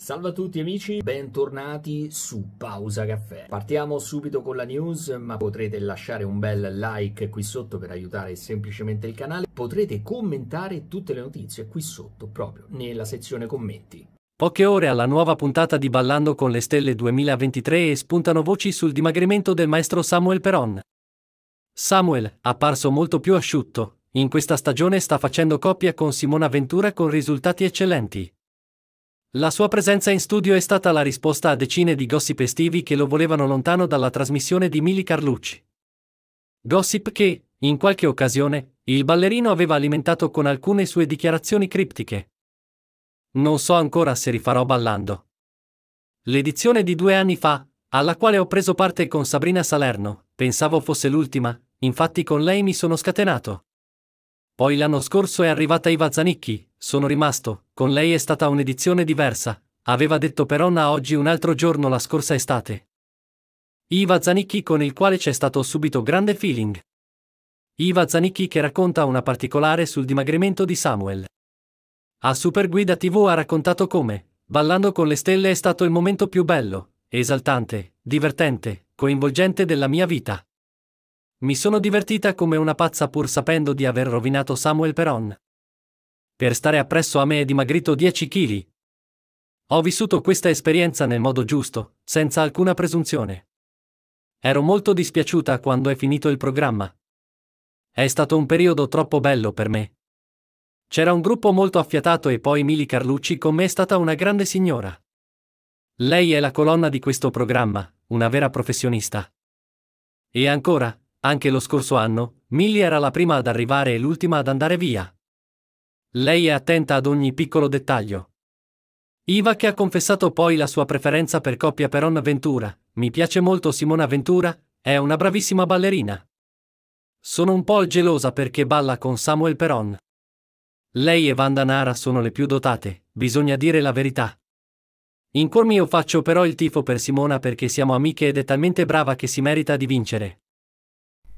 Salve a tutti amici, bentornati su Pausa Caffè. Partiamo subito con la news, ma potrete lasciare un bel like qui sotto per aiutare semplicemente il canale. Potrete commentare tutte le notizie qui sotto, proprio nella sezione commenti. Poche ore alla nuova puntata di Ballando con le Stelle 2023 e spuntano voci sul dimagrimento del maestro Samuel Peron. Samuel, apparso molto più asciutto, in questa stagione sta facendo coppia con Simona Ventura con risultati eccellenti. La sua presenza in studio è stata la risposta a decine di gossip estivi che lo volevano lontano dalla trasmissione di Mili Carlucci. Gossip che, in qualche occasione, il ballerino aveva alimentato con alcune sue dichiarazioni criptiche. Non so ancora se rifarò ballando. L'edizione di due anni fa, alla quale ho preso parte con Sabrina Salerno, pensavo fosse l'ultima, infatti con lei mi sono scatenato. Poi l'anno scorso è arrivata Iva Zanicchi, sono rimasto, con lei è stata un'edizione diversa, aveva detto Peronna oggi un altro giorno la scorsa estate. Iva Zanicchi con il quale c'è stato subito grande feeling. Iva Zanicchi che racconta una particolare sul dimagrimento di Samuel. A Superguida TV ha raccontato come, ballando con le stelle è stato il momento più bello, esaltante, divertente, coinvolgente della mia vita. Mi sono divertita come una pazza pur sapendo di aver rovinato Samuel Peron. Per stare appresso a me è dimagrito 10 kg. Ho vissuto questa esperienza nel modo giusto, senza alcuna presunzione. Ero molto dispiaciuta quando è finito il programma. È stato un periodo troppo bello per me. C'era un gruppo molto affiatato e poi Mili Carlucci con me è stata una grande signora. Lei è la colonna di questo programma, una vera professionista. E ancora, anche lo scorso anno, Millie era la prima ad arrivare e l'ultima ad andare via. Lei è attenta ad ogni piccolo dettaglio. Iva che ha confessato poi la sua preferenza per coppia per Onna Ventura. Mi piace molto Simona Ventura, è una bravissima ballerina. Sono un po' gelosa perché balla con Samuel Peron. Lei e Vanda Nara sono le più dotate, bisogna dire la verità. In cuor mio faccio però il tifo per Simona perché siamo amiche ed è talmente brava che si merita di vincere.